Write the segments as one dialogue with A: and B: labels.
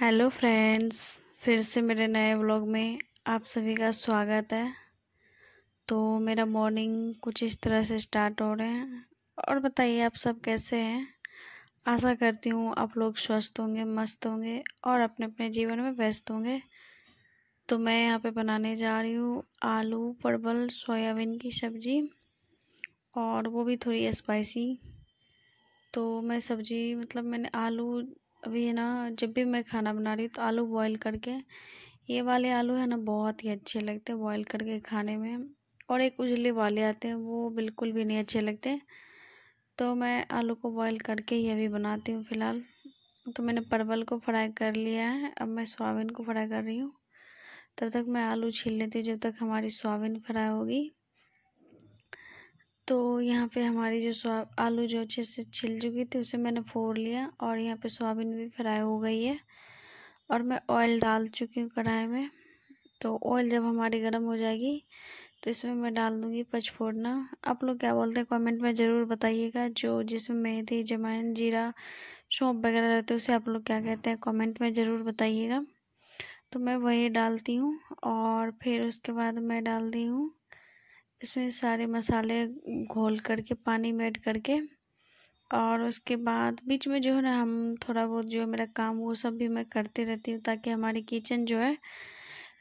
A: hello friends फिर से मेरे नए व्लॉग में आप सभी का स्वागत है तो मेरा मॉर्निंग कुछ इस तरह से स्टार्ट हो रहे हैं और बताइए आप सब कैसे हैं आशा करती हूँ आप लोग स्वस्थ होंगे मस्त होंगे और अपने अपने जीवन में व्यस्त होंगे तो मैं यहाँ पे बनाने जा रही हूँ आलू परवल सोयाबीन की सब्ज़ी और वो भी थोड़ी स्पाइसी तो मैं सब्ज़ी मतलब मैंने आलू अभी ना जब भी मैं खाना बना रही हूँ तो आलू बॉईल करके ये वाले आलू है ना बहुत ही अच्छे लगते हैं बॉईल करके खाने में और एक उजले वाले आते हैं वो बिल्कुल भी नहीं अच्छे लगते तो मैं आलू को बॉईल करके ही अभी बनाती हूँ फ़िलहाल तो मैंने परवल को फ्राई कर लिया है अब मैं सोयाबीन को फ्राई कर रही हूँ तब तक मैं आलू छील लेती हूँ जब तक हमारी सोयाबीन फ्राई होगी तो यहाँ पे हमारी जो सवा आलू जो अच्छे से छिल चुकी थी उसे मैंने फोड़ लिया और यहाँ पे सोयाबीन भी फ्राई हो गई है और मैं ऑयल डाल चुकी हूँ कढ़ाई में तो ऑयल जब हमारी गर्म हो जाएगी तो इसमें मैं डाल दूँगी पचफोड़ना आप लोग क्या बोलते हैं कमेंट में ज़रूर बताइएगा जो जिसमें मेहंदी जमाइन जीरा सौंप वगैरह रहते उसे आप लोग क्या कहते हैं कमेंट में ज़रूर बताइएगा तो मैं वही डालती हूँ और फिर उसके बाद मैं डालती हूँ इसमें सारे मसाले घोल करके पानी में ऐड करके और उसके बाद बीच में जो है ना हम थोड़ा बहुत जो है मेरा काम वो सब भी मैं करती रहती हूँ ताकि हमारी किचन जो है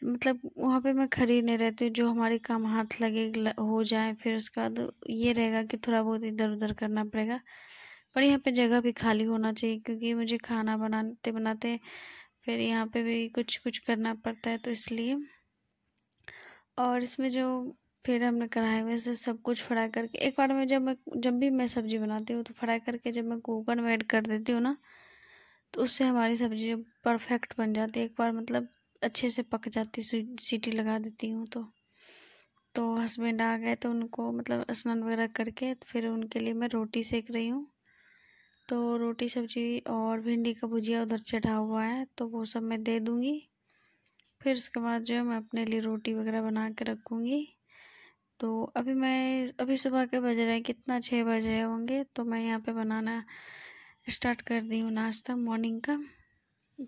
A: मतलब वहाँ पे मैं खड़ी नहीं रहती हूँ जो हमारे काम हाथ लगे हो जाए फिर उसके बाद ये रहेगा कि थोड़ा बहुत इधर उधर करना पड़ेगा पर यहाँ पे जगह भी खाली होना चाहिए क्योंकि मुझे खाना बनाते बनाते फिर यहाँ पे भी कुछ कुछ करना पड़ता है तो इसलिए और इसमें जो फिर हमने कढ़ाई में से सब कुछ फ्राई करके एक बार में जब मैं जब भी मैं सब्ज़ी बनाती हूँ तो फ्राई करके जब मैं कुकर में ऐड कर देती हूँ ना तो उससे हमारी सब्ज़ी परफेक्ट बन जाती है एक बार मतलब अच्छे से पक जाती सीटी लगा देती हूँ तो तो हस्बैंड आ गए तो उनको मतलब स्नान वगैरह करके फिर उनके लिए मैं रोटी सेक रही हूँ तो रोटी सब्जी और भिंडी का भुजिया उधर चढ़ा हुआ है तो वो सब मैं दे दूँगी फिर उसके बाद जो है मैं अपने लिए रोटी वगैरह बना के रखूँगी तो अभी मैं अभी सुबह के बज रहे हैं कितना छः बज रहे होंगे तो मैं यहाँ पे बनाना स्टार्ट कर दी हूँ नाश्ता मॉर्निंग का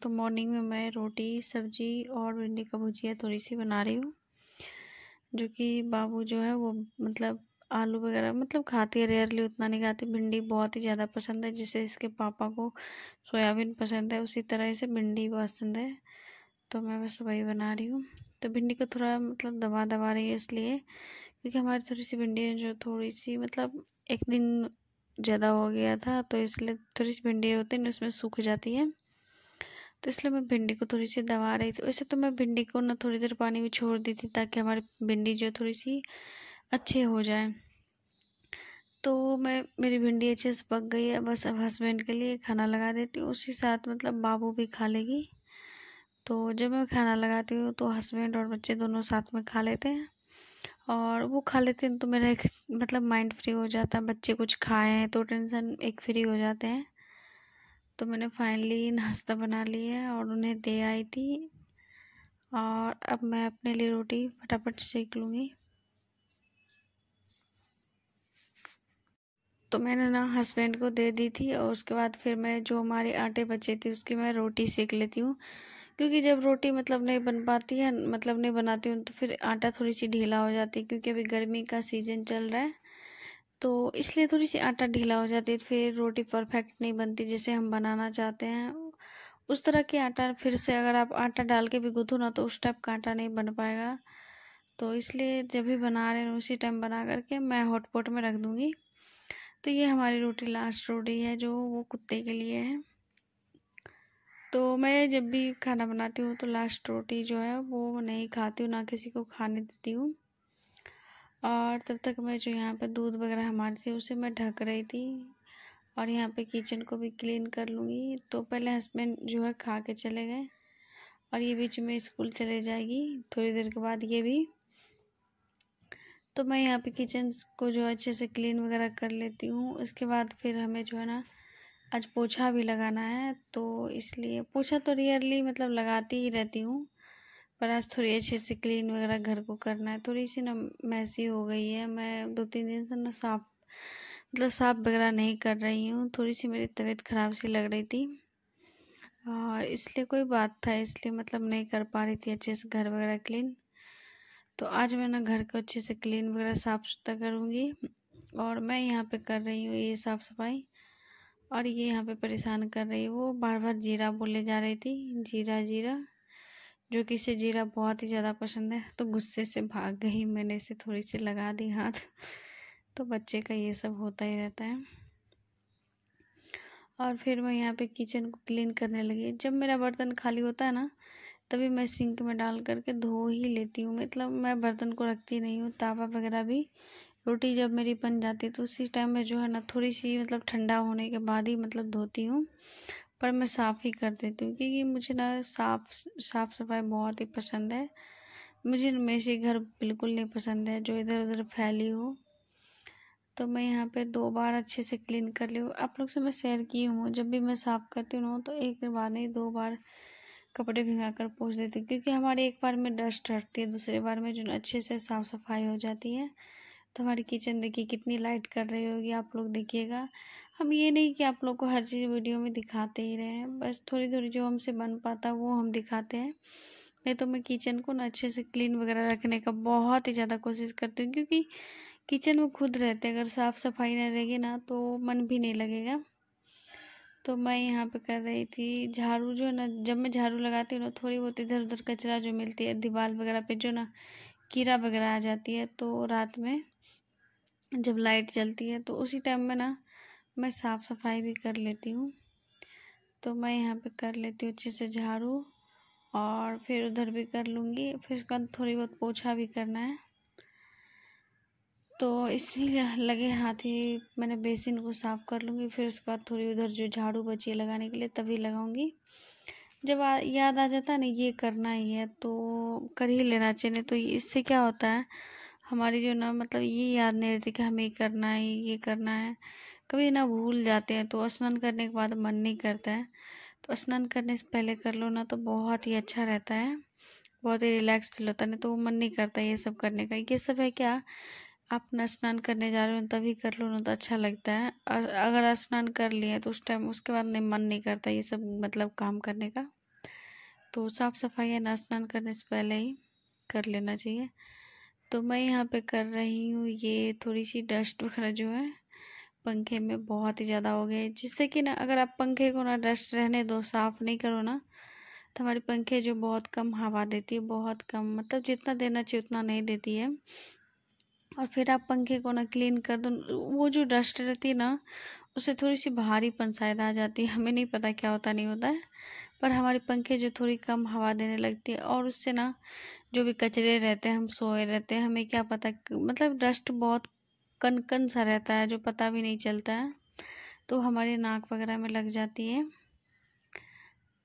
A: तो मॉर्निंग में मैं रोटी सब्जी और भिंडी का भुजिया थोड़ी सी बना रही हूँ जो कि बाबू जो है वो मतलब आलू वगैरह मतलब खाती है रेयरली उतना नहीं खाती भिंडी बहुत ही ज़्यादा पसंद है जैसे इसके पापा को सोयाबीन पसंद है उसी तरह से भिंडी पसंद है तो मैं बस वही बना रही हूँ तो भिंडी को थोड़ा मतलब दबा दबा रही है इसलिए क्योंकि हमारी थोड़ी सी भिंडी जो थोड़ी सी मतलब एक दिन ज़्यादा हो गया था तो इसलिए थोड़ी सी भिंडी होती है ना उसमें सूख जाती है तो इसलिए मैं भिंडी को थोड़ी सी दबा रही थी वैसे तो मैं भिंडी को ना थोड़ी देर पानी में छोड़ दी थी ताकि हमारी भिंडी जो थोड़ी सी अच्छी हो जाए तो मैं मेरी भिंडी अच्छे से पक गई है बस अब हस्बैंड के लिए खाना लगा देती हूँ उसी साथ मतलब बाबू भी खा लेगी तो जब मैं खाना लगाती हूँ तो हस्बैंड और बच्चे दोनों साथ में खा लेते हैं और वो खा लेते हैं तो मेरा एक मतलब माइंड फ्री हो जाता है बच्चे कुछ खाए हैं तो टेंशन एक फ्री हो जाते हैं तो मैंने फाइनली नाश्ता बना लिया और उन्हें दे आई थी और अब मैं अपने लिए रोटी फटाफट सेक लूँगी तो मैंने ना हस्बैंड को दे दी थी और उसके बाद फिर मैं जो हमारे आटे बचे थे उसकी मैं रोटी सेक लेती हूँ क्योंकि जब रोटी मतलब नहीं बन पाती है मतलब नहीं बनाती हूँ तो फिर आटा थोड़ी सी ढीला हो जाती है क्योंकि अभी गर्मी का सीज़न चल रहा है तो इसलिए थोड़ी सी आटा ढीला हो जाती है फिर रोटी परफेक्ट नहीं बनती जैसे हम बनाना चाहते हैं उस तरह के आटा फिर से अगर आप आटा डाल के भी गुथो ना तो उस टाइप का आटा नहीं बन पाएगा तो इसलिए जब भी बना रहे हैं उसी टाइम बना करके मैं हॉटपॉट में रख दूँगी तो ये हमारी रोटी लास्ट रोटी है जो वो कुत्ते के लिए है तो मैं जब भी खाना बनाती हूँ तो लास्ट रोटी जो है वो नहीं खाती हूँ ना किसी को खाने देती हूँ और तब तक मैं जो यहाँ पे दूध वगैरह हमारी थी उसे मैं ढक रही थी और यहाँ पे किचन को भी क्लीन कर लूँगी तो पहले हस्बैंड जो है खा के चले गए और ये बीच में स्कूल चले जाएगी थोड़ी देर के बाद ये भी तो मैं यहाँ पे किचन को जो अच्छे से क्लीन वगैरह कर लेती हूँ उसके बाद फिर हमें जो है ना आज पोछा भी लगाना है तो इसलिए पोछा तो रियरली मतलब लगाती ही रहती हूँ पर आज थोड़ी अच्छे से क्लीन वगैरह घर को करना है थोड़ी सी ना मैसी हो गई है मैं दो तीन दिन से ना साफ मतलब साफ वगैरह नहीं कर रही हूँ थोड़ी सी मेरी तबीयत ख़राब सी लग रही थी और इसलिए कोई बात था इसलिए मतलब नहीं कर पा रही थी अच्छे से घर वगैरह क्लीन तो आज मैं ना घर को अच्छे से क्लीन वगैरह साफ़ सुथरा करूँगी और मैं यहाँ पे कर रही हूँ ये साफ़ सफाई और ये यहाँ पे परेशान कर रही है वो बार बार जीरा बोले जा रही थी जीरा जीरा जो कि इसे जीरा बहुत ही ज़्यादा पसंद है तो गुस्से से भाग गई मैंने इसे थोड़ी सी लगा दी हाथ तो बच्चे का ये सब होता ही रहता है और फिर मैं यहाँ पे किचन को क्लीन करने लगी जब मेरा बर्तन खाली होता है ना तभी मैं सिंक में डाल करके धो ही लेती हूँ मतलब मैं बर्तन को रखती नहीं हूँ तावा वगैरह भी रोटी जब मेरी बन जाती है तो उसी टाइम में जो है ना थोड़ी सी मतलब ठंडा होने के बाद ही मतलब धोती हूँ पर मैं साफ़ ही कर देती हूँ क्योंकि मुझे ना साफ साफ सफाई बहुत ही पसंद है मुझे मेरे घर बिल्कुल नहीं पसंद है जो इधर उधर फैली हो तो मैं यहाँ पे दो बार अच्छे से क्लीन कर ली हूँ आप लोग से मैं शेयर की हूँ जब भी मैं साफ़ करती हूँ तो एक बार नहीं दो बार कपड़े भिंगा कर पोछ देती हूँ क्योंकि हमारे एक बार में डस्ट हटती है दूसरे बार में जो अच्छे से साफ़ सफाई हो जाती है तो हमारी किचन देखिए कितनी लाइट कर रही होगी आप लोग देखिएगा हम ये नहीं कि आप लोग को हर चीज़ वीडियो में दिखाते ही रहे हैं बस थोड़ी थोड़ी जो हमसे बन पाता वो हम दिखाते हैं नहीं तो मैं किचन को ना अच्छे से क्लीन वगैरह रखने का बहुत ही ज़्यादा कोशिश करती हूँ क्योंकि किचन में खुद रहते अगर साफ़ सफाई ना रहेगी ना तो मन भी नहीं लगेगा तो मैं यहाँ पे कर रही थी झाड़ू जो है ना जब मैं झाड़ू लगाती हूँ ना थोड़ी बहुत इधर उधर कचरा जो मिलती है दीवार वगैरह पे जो ना कीड़ा वगैरह आ जाती है तो रात में जब लाइट जलती है तो उसी टाइम में ना मैं साफ़ सफाई भी कर लेती हूँ तो मैं यहाँ पे कर लेती हूँ अच्छे से झाड़ू और फिर उधर भी कर लूँगी फिर उसके बाद थोड़ी बहुत पोछा भी करना है तो इसी लगे हाथ ही मैंने बेसिन को साफ़ कर लूँगी फिर उसके बाद थोड़ी उधर जो झाड़ू बची है लगाने के लिए तभी लगाऊँगी जब आ, याद आ जाता है ना ये करना ही है तो कर ही लेना चाहिए तो इससे क्या होता है हमारी जो ना मतलब ये याद नहीं रहती कि हमें करना है ये करना है कभी ना भूल जाते हैं तो स्नान करने के बाद मन नहीं करता है तो स्नान करने से पहले कर लो ना तो बहुत ही अच्छा रहता है बहुत ही रिलैक्स फील होता है नहीं तो वो मन नहीं करता ये सब करने का ये सब है क्या आप ना स्नान करने जा रहे हो तभी कर लो ना तो अच्छा लगता है और अगर स्नान कर लिए तो उस टाइम उसके बाद नहीं मन नहीं करता ये सब मतलब काम करने का तो साफ़ सफाई ना स्नान करने से पहले ही कर लेना चाहिए तो मैं यहाँ पे कर रही हूँ ये थोड़ी सी डस्ट वगैरह जो है पंखे में बहुत ही ज़्यादा हो गए जिससे कि ना अगर आप पंखे को ना डस्ट रहने दो साफ़ नहीं करो ना तो हमारे पंखे जो बहुत कम हवा देती है बहुत कम मतलब जितना देना चाहिए उतना नहीं देती है और फिर आप पंखे को ना क्लीन कर दो वो जो डस्ट रहती है ना उससे थोड़ी सी भारीपन शायद आ जाती है हमें नहीं पता क्या होता नहीं होता है पर हमारे पंखे जो थोड़ी कम हवा देने लगती है और उससे ना जो भी कचरे रहते हैं हम सोए रहते हैं हमें क्या पता मतलब डस्ट बहुत कन कन सा रहता है जो पता भी नहीं चलता है तो हमारे नाक वगैरह में लग जाती है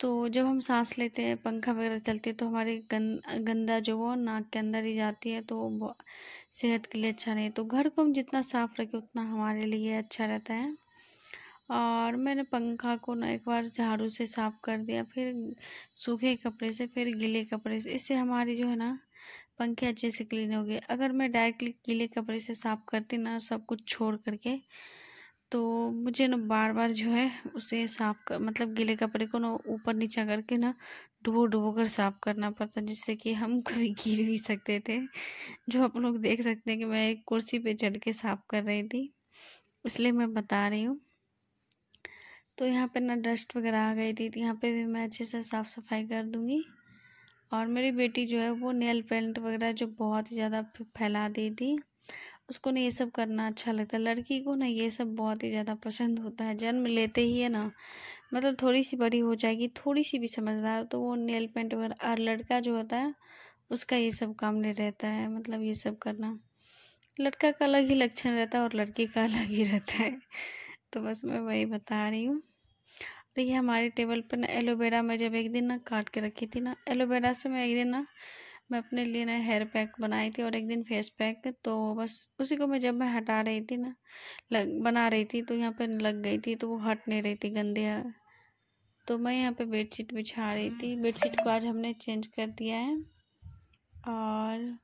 A: तो जब हम सांस लेते हैं पंखा वगैरह चलती है तो हमारे गं, गंदा जो वो नाक के अंदर ही जाती है तो सेहत के लिए अच्छा नहीं तो घर को हम जितना साफ़ रखें उतना हमारे लिए अच्छा रहता है और मैंने पंखा को ना एक बार झाड़ू से साफ़ कर दिया फिर सूखे कपड़े से फिर गीले कपड़े से इससे हमारी जो है ना पंखे अच्छे से क्लीन हो गए अगर मैं डायरेक्टली गीले कपड़े से साफ़ करती ना सब कुछ छोड़ करके तो मुझे ना बार बार जो है उसे साफ कर मतलब गीले कपड़े को ना ऊपर नीचा करके ना डुबो डुबो कर साफ करना पड़ता जिससे कि हम कभी गिर भी सकते थे जो आप लोग देख सकते हैं कि मैं एक कुर्सी पे चढ़ के साफ कर रही थी इसलिए मैं बता रही हूँ तो यहाँ पे ना डस्ट वगैरह आ गई थी तो यहाँ पे भी मैं अच्छे से साफ़ सफाई कर दूँगी और मेरी बेटी जो है वो नेल पेंट वगैरह जो बहुत ही ज़्यादा फैला दी थी उसको ना ये सब करना अच्छा लगता है लड़की को ना ये सब बहुत ही ज़्यादा पसंद होता है जन्म लेते ही है ना मतलब थोड़ी सी बड़ी हो जाएगी थोड़ी सी भी समझदार तो वो नेल पेंट वगैरह और लड़का जो होता है उसका ये सब काम नहीं रहता है मतलब ये सब करना लड़का का अलग ही लक्षण रहता है और लड़की का अलग ही रहता है तो बस मैं वही बता रही हूँ और ये हमारे टेबल पर ना एलोवेरा मैं जब एक दिन ना काट के रखी थी ना एलोवेरा से मैं एक दिन ना मैं अपने लिए ना हेयर पैक बनाई थी और एक दिन फेस पैक तो बस उसी को मैं जब मैं हटा रही थी ना लग बना रही थी तो यहाँ पर लग गई थी तो वो हट नहीं रही थी गंदे तो मैं यहाँ पे बेडशीट बिछा रही थी बेडशीट को आज हमने चेंज कर दिया है और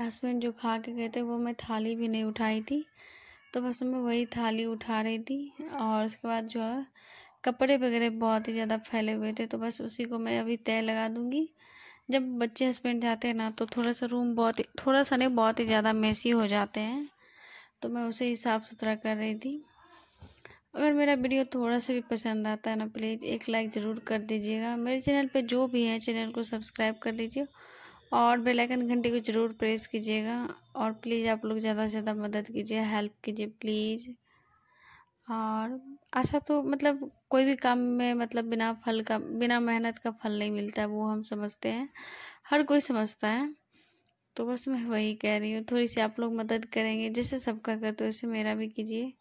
A: हस्बैंड जो खा के गए थे वो मैं थाली भी नहीं उठाई थी तो बस मैं वही थाली उठा रही थी और उसके बाद जो है कपड़े वगैरह बहुत ही ज़्यादा फैले हुए थे तो बस उसी को मैं अभी तय लगा दूँगी जब बच्चे हस्बैंड जाते हैं ना तो थोड़ा सा रूम बहुत ही थोड़ा सा नहीं बहुत ही ज़्यादा मेसी हो जाते हैं तो मैं उसे ही साफ़ सुथरा कर रही थी अगर मेरा वीडियो थोड़ा सा भी पसंद आता है ना प्लीज़ एक लाइक ज़रूर कर दीजिएगा मेरे चैनल पे जो भी है चैनल को सब्सक्राइब कर लीजिए और बेलाइकन घंटे को ज़रूर प्रेस कीजिएगा और प्लीज़ आप लोग ज़्यादा से ज़्यादा मदद कीजिए हेल्प कीजिए प्लीज़ और आशा अच्छा, तो मतलब कोई भी काम में मतलब बिना फल का बिना मेहनत का फल नहीं मिलता है वो हम समझते हैं हर कोई समझता है तो बस मैं वही कह रही हूँ थोड़ी सी आप लोग मदद करेंगे जैसे सबका करते हो वैसे मेरा भी कीजिए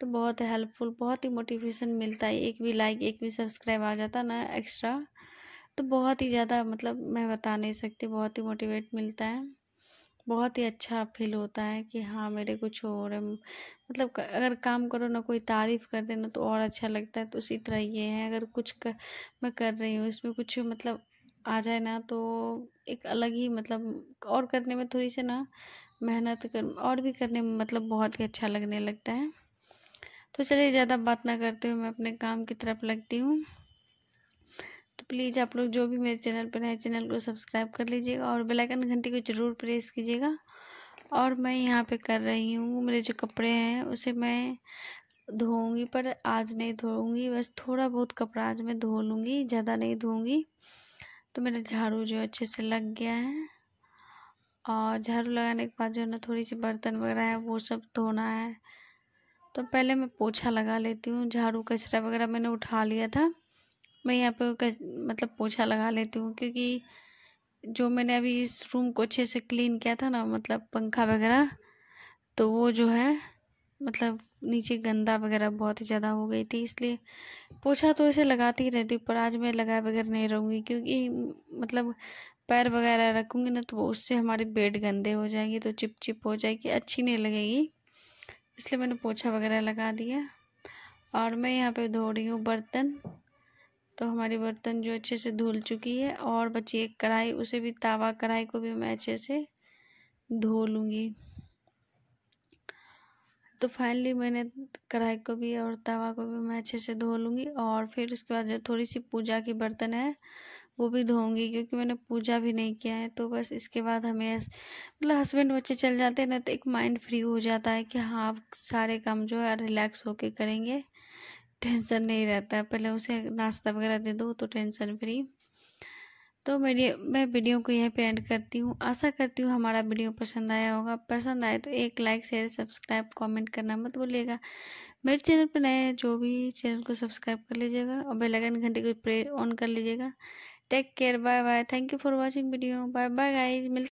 A: तो बहुत हेल्पफुल बहुत ही मोटिवेशन मिलता है एक भी लाइक एक भी सब्सक्राइब आ जाता ना एक्स्ट्रा तो बहुत ही ज़्यादा मतलब मैं बता नहीं सकती बहुत ही मोटिवेट मिलता है बहुत ही अच्छा फील होता है कि हाँ मेरे कुछ और रहे मतलब अगर काम करो ना कोई तारीफ़ कर देना तो और अच्छा लगता है तो उसी तरह ये है अगर कुछ कर, मैं कर रही हूँ इसमें कुछ मतलब आ जाए ना तो एक अलग ही मतलब और करने में थोड़ी सी ना मेहनत कर और भी करने में मतलब बहुत ही अच्छा लगने लगता है तो चलिए ज़्यादा बात ना करते हुए मैं अपने काम की तरफ लगती हूँ तो प्लीज़ आप लोग जो भी मेरे चैनल पर नए चैनल को सब्सक्राइब कर लीजिएगा और बेल आइकन घंटी को ज़रूर प्रेस कीजिएगा और मैं यहाँ पे कर रही हूँ मेरे जो कपड़े हैं उसे मैं धोऊंगी पर आज नहीं धोऊंगी बस थोड़ा बहुत कपड़ा आज मैं धो लूँगी ज़्यादा नहीं धोऊंगी तो मेरा झाड़ू जो अच्छे से लग गया है और झाड़ू लगाने के बाद जो है ना थोड़ी सी बर्तन वगैरह है वो सब धोना है तो पहले मैं पोछा लगा लेती हूँ झाड़ू कचरा वगैरह मैंने उठा लिया था मैं यहाँ पर मतलब पोछा लगा लेती हूँ क्योंकि जो मैंने अभी इस रूम को अच्छे से क्लीन किया था ना मतलब पंखा वगैरह तो वो जो है मतलब नीचे गंदा वगैरह बहुत ही ज़्यादा हो गई थी इसलिए पोछा तो ऐसे लगाती ही रहती पर आज मैं लगाए बगैर नहीं रहूँगी क्योंकि मतलब पैर वगैरह रखूँगी ना तो उससे हमारे बेड गंदे हो जाएंगे तो चिपचिप हो जाएगी अच्छी नहीं लगेगी इसलिए मैंने पोछा वगैरह लगा दिया और मैं यहाँ पे धो रही हूँ बर्तन तो हमारी बर्तन जो अच्छे से धुल चुकी है और बची एक कढ़ाई उसे भी तावा कढ़ाई को भी मैं अच्छे से धो लूँगी तो फाइनली मैंने कढ़ाई को भी और तवा को भी मैं अच्छे से धो लूँगी और फिर उसके बाद जो थोड़ी सी पूजा की बर्तन है वो भी धोऊंगी क्योंकि मैंने पूजा भी नहीं किया है तो बस इसके बाद हमें मतलब हस्बैंड बच्चे चल जाते हैं ना तो एक माइंड फ्री हो जाता है कि हाँ सारे काम जो है रिलैक्स होके करेंगे टेंशन नहीं रहता है पहले उसे नाश्ता वगैरह दे दो तो टेंशन फ्री तो मेरी मैं वीडियो को यहीं पे एंड करती हूँ आशा करती हूँ हमारा वीडियो पसंद आया होगा पसंद आए तो एक लाइक शेयर सब्सक्राइब कमेंट करना मत भूलिएगा मेरे चैनल पर नए हैं जो भी चैनल को सब्सक्राइब कर लीजिएगा और आइकन घंटे को प्रे ऑन कर लीजिएगा take care bye bye thank you for watching video bye bye guys mill